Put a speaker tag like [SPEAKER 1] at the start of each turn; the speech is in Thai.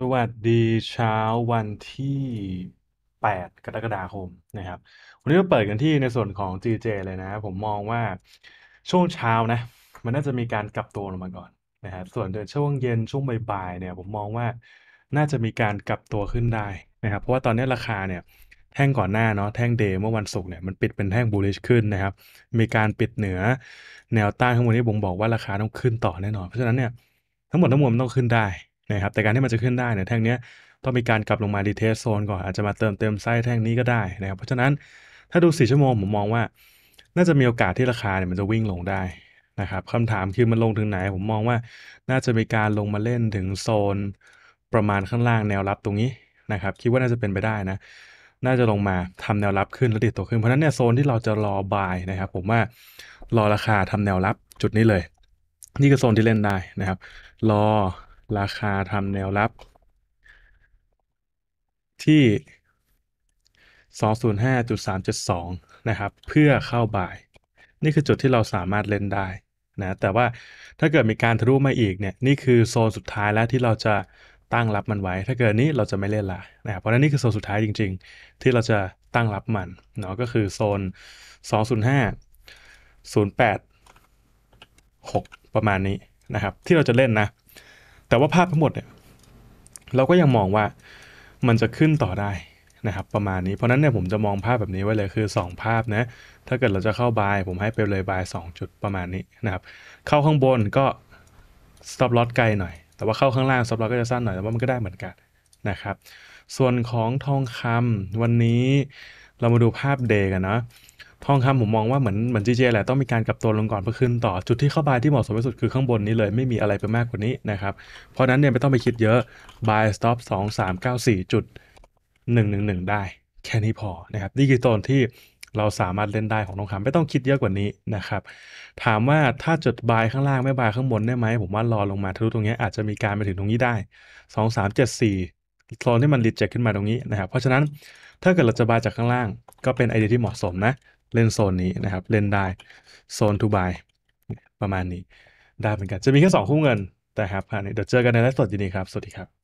[SPEAKER 1] สวัสดีเช้าวันที่ 8 กรกฎาคมนะครับ วันนี้เราเปิดกันที่ในส่วนของ GJ เลยนะผมมองว่าช่วงเช้านะ มันน่าจะมีการกลับตัวลงมาก่อนนะครับ ส่วนใดนช่วงเย็นช่วงบ่ายๆเนี่ยผมมองว่าน่าจะมีการกลับตัวขึ้นได้นะครับ เพราะว่าตอนนี้ราคาเนี่ยแท่งก่อนหน้าเนาะแท่งเดย์เมื่อวันศุกร์เนี่ยมันปิดเป็นแท่งบูลลิชขึ้นนะครับ มีการปิดเหนือแนวต้านข้างบนนี้บ่งบอกว่าราคาต้องขึ้นต่อแน่นอน เพราะฉะนั้นเนี่ยทั้งหมดทั้งมวลมันต้องขึ้นได้นะครับแต่การที่มันจะขึ้นได้เนี่ยแท่งนี้ต้องมีการกลับลงมาดีเทสโซนก่อนอาจจะมาเติมเต็มไส้แท่งนี้ก็ได้นะครับเพราะฉะนั้นถ้าดู4ชั่วโมงผมมองว่า น่าจะมีโอกาสที่ราคาเนี่ยมันจะวิ่งลงได้นะครับคำถามคือมันลงถึงไหนผมมองว่า น่าจะมีการลงมาเล่นถึงโซน ประมาณข้างล่างแนวรับตรงนี้นะครับ คิดว่าน่าจะเป็นไปได้นะ น่าจะลงมาทำแนวรับขึ้นแล้วติดตัวขึ้น เพราะนั้นเนี่ยโซนที่เราจะรอบายนะครับ ผมว่ารอราคาทำแนวรับจุดนี้เลย นี่ก็โซนที่เล่นได้นะครับ รอราคาทำแนวรับ ที่ 205.372 นะครับ เพื่อเข้าบ่าย นี่คือจุดที่เราสามารถเล่นได้นะแต่ว่าถ้าเกิดมีการทะลุมาอีกเนี่ยนี่คือโซนสุดท้ายแล้วที่เราจะตั้งรับมันไว้ ถ้าเกิดนี้เราจะไม่เล่นละนะครับเพราะนั้นนี่คือโซนสุดท้ายจริงๆ ที่เราจะตั้งรับมันเนาะก็คือโซน205 08 6 ประมาณนี้นะครับ ที่เราจะเล่นนะแต่ว่าภาพทั้งหมดเนี่ยเราก็ยังมองว่ามันจะขึ้นต่อได้นะครับประมาณนี้เพราะนั้นเนี่ยผมจะมองภาพแบบนี้ไว้เลยคือ 2 ภาพนะถ้าเกิดเราจะเข้าบายผมให้ไปเลยบาย 2 จุดประมาณนี้นะครับ เข้าข้างบนก็ stop loss ไกลหน่อยแต่ว่าเข้าข้างล่าง stop loss ก็จะสั้นหน่อยแต่ว่ามันก็ได้เหมือนกันนะครับ ส่วนของทองคำวันนี้ เรามาดูภาพเดย์กันนะทองคำผมมองว่าเหมือนเหมือนจีเจแหละต้องมีการกลับตัวลงก่อนเพื่อขึ้น ต่อจุดที่เข้าบายที่เหมาะสมที่สุดคือข้างบนนี้เลย ไม่มีอะไรไปมากกว่านี้นะครับ เพราะนั้นเนี่ยไม่ต้องไปคิดเยอะ buy stop 2 3 9 4จุด1 1 1 ได้ แค่นี้พอนะครับนี่คือโซนที่เราสามารถเล่นได้ของทองคำไม่ต้องคิดเยอะกว่านี้นะครับ ถามว่าถ้าจุดบายข้างล่างไม่บายข้างบนได้ไหมผมว่ารอลงมาทะลุตรงนี้อาจจะมีการไปถึงตรงนี้ได้ 2 3 7 4โซนที่มันรีเจ็คขึ้นมาตรงนี้นะครับเพราะฉะนั้นถ้าเกิดเราจะบายจากข้างล่างก็เป็นไอเดียที่เหมาะสมนะเล่นโซนนี้นะครับ เล่นได้โซนทูบาย ประมาณนี้ได้เหมือนกันจะมีแค่สองคู่เงิน แต่ครับ่เดี๋ยวเจอกันในไลฟ์สดนดีครับ สวัสดีครับ